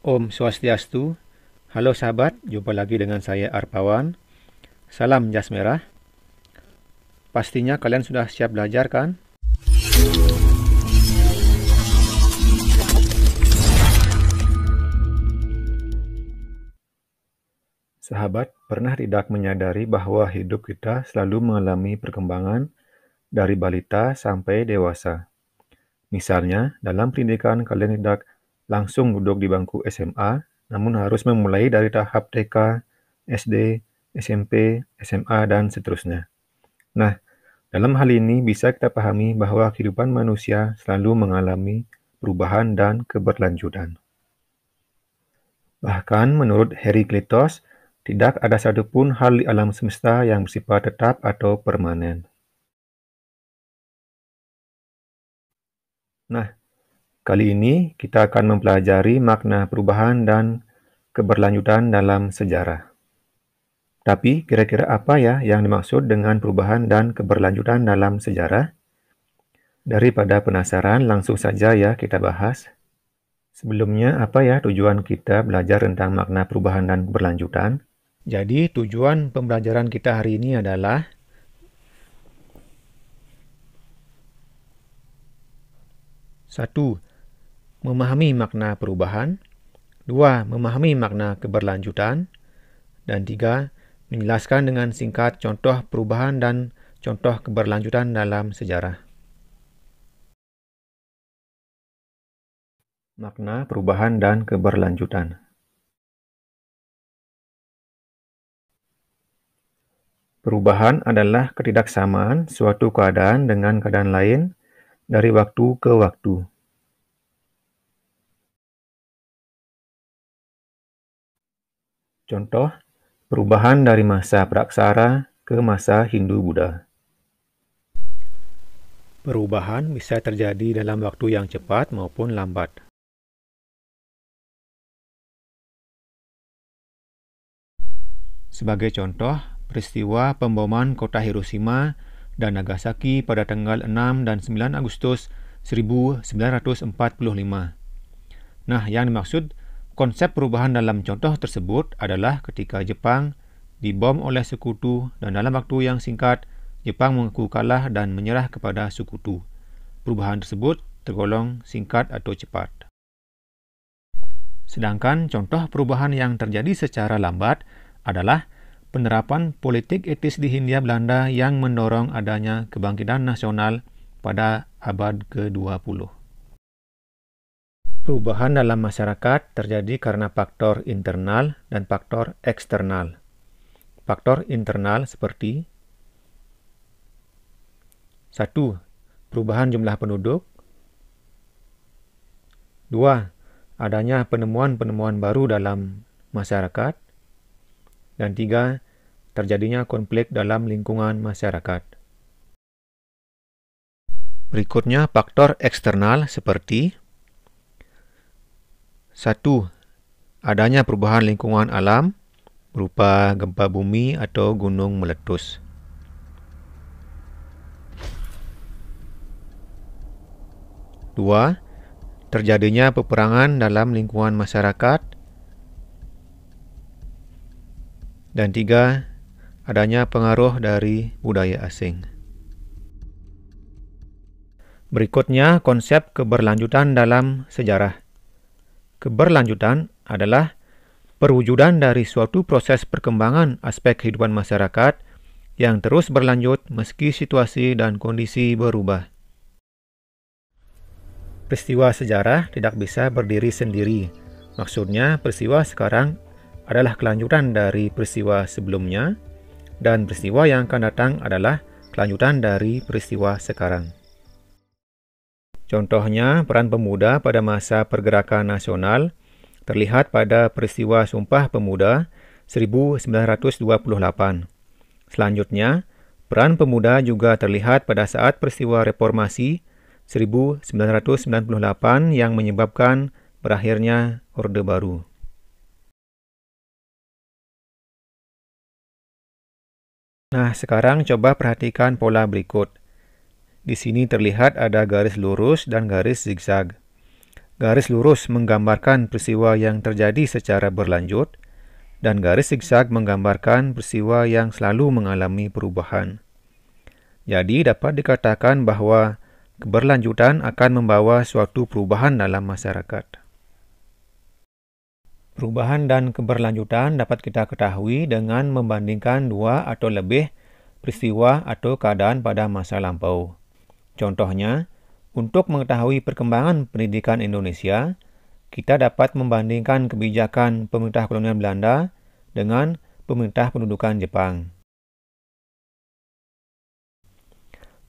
Om Swastiastu. Halo sahabat, jumpa lagi dengan saya Arpawan. Salam jas merah. Pastinya kalian sudah siap belajar kan? Sahabat, pernah tidak menyadari bahwa hidup kita selalu mengalami perkembangan dari balita sampai dewasa? Misalnya, dalam pendidikan kalian tidak langsung duduk di bangku SMA, namun harus memulai dari tahap TK, SD, SMP, SMA, dan seterusnya. Nah, dalam hal ini bisa kita pahami bahwa kehidupan manusia selalu mengalami perubahan dan keberlanjutan. Bahkan menurut Heraclitus, tidak ada satupun hal di alam semesta yang bersifat tetap atau permanen. Nah, Kali ini kita akan mempelajari makna perubahan dan keberlanjutan dalam sejarah. Tapi kira-kira apa ya yang dimaksud dengan perubahan dan keberlanjutan dalam sejarah? Daripada penasaran, langsung saja ya kita bahas. Sebelumnya, apa ya tujuan kita belajar tentang makna perubahan dan keberlanjutan? Jadi, tujuan pembelajaran kita hari ini adalah satu memahami makna perubahan, dua, memahami makna keberlanjutan, dan tiga, menjelaskan dengan singkat contoh perubahan dan contoh keberlanjutan dalam sejarah. Makna perubahan dan keberlanjutan. Perubahan adalah ketidaksamaan suatu keadaan dengan keadaan lain dari waktu ke waktu. Contoh, perubahan dari masa Praksara ke masa Hindu-Buddha. Perubahan bisa terjadi dalam waktu yang cepat maupun lambat. Sebagai contoh, peristiwa pemboman kota Hiroshima dan Nagasaki pada tanggal 6 dan 9 Agustus 1945. Nah, yang dimaksud Konsep perubahan dalam contoh tersebut adalah ketika Jepang dibom oleh sekutu dan dalam waktu yang singkat Jepang mengaku kalah dan menyerah kepada sekutu. Perubahan tersebut tergolong singkat atau cepat. Sedangkan contoh perubahan yang terjadi secara lambat adalah penerapan politik etis di Hindia Belanda yang mendorong adanya kebangkitan nasional pada abad ke-20. Perubahan dalam masyarakat terjadi karena faktor internal dan faktor eksternal. Faktor internal seperti 1. Perubahan jumlah penduduk 2. Adanya penemuan-penemuan baru dalam masyarakat dan 3. Terjadinya konflik dalam lingkungan masyarakat. Berikutnya faktor eksternal seperti satu, adanya perubahan lingkungan alam berupa gempa bumi atau gunung meletus. Dua, terjadinya peperangan dalam lingkungan masyarakat. Dan tiga, adanya pengaruh dari budaya asing. Berikutnya konsep keberlanjutan dalam sejarah. Keberlanjutan adalah perwujudan dari suatu proses perkembangan aspek kehidupan masyarakat yang terus berlanjut meski situasi dan kondisi berubah. Peristiwa sejarah tidak bisa berdiri sendiri. Maksudnya, peristiwa sekarang adalah kelanjutan dari peristiwa sebelumnya, dan peristiwa yang akan datang adalah kelanjutan dari peristiwa sekarang. Contohnya, peran pemuda pada masa pergerakan nasional terlihat pada peristiwa Sumpah Pemuda 1928. Selanjutnya, peran pemuda juga terlihat pada saat peristiwa reformasi 1998 yang menyebabkan berakhirnya Orde Baru. Nah, sekarang coba perhatikan pola berikut. Di sini terlihat ada garis lurus dan garis zigzag. Garis lurus menggambarkan peristiwa yang terjadi secara berlanjut, dan garis zigzag menggambarkan peristiwa yang selalu mengalami perubahan. Jadi dapat dikatakan bahwa keberlanjutan akan membawa suatu perubahan dalam masyarakat. Perubahan dan keberlanjutan dapat kita ketahui dengan membandingkan dua atau lebih peristiwa atau keadaan pada masa lampau. Contohnya, untuk mengetahui perkembangan pendidikan Indonesia, kita dapat membandingkan kebijakan pemerintah kolonial Belanda dengan pemerintah pendudukan Jepang.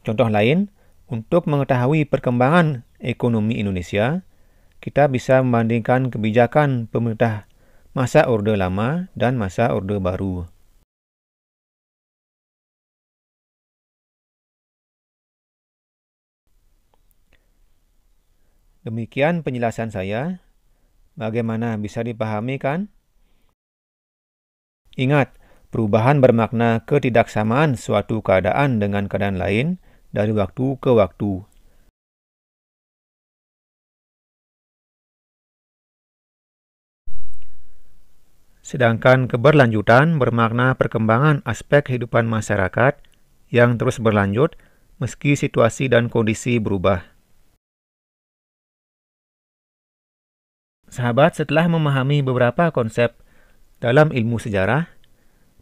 Contoh lain, untuk mengetahui perkembangan ekonomi Indonesia, kita bisa membandingkan kebijakan pemerintah masa Orde Lama dan masa Orde Baru. Demikian penjelasan saya. Bagaimana bisa dipahami kan? Ingat, perubahan bermakna ketidaksamaan suatu keadaan dengan keadaan lain dari waktu ke waktu. Sedangkan keberlanjutan bermakna perkembangan aspek kehidupan masyarakat yang terus berlanjut meski situasi dan kondisi berubah. sahabat setelah memahami beberapa konsep dalam ilmu sejarah,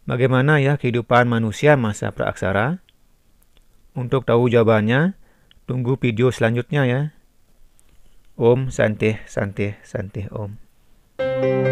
bagaimana ya kehidupan manusia masa praaksara? Untuk tahu jawabannya, tunggu video selanjutnya ya. Om Santih Santih Santih Om.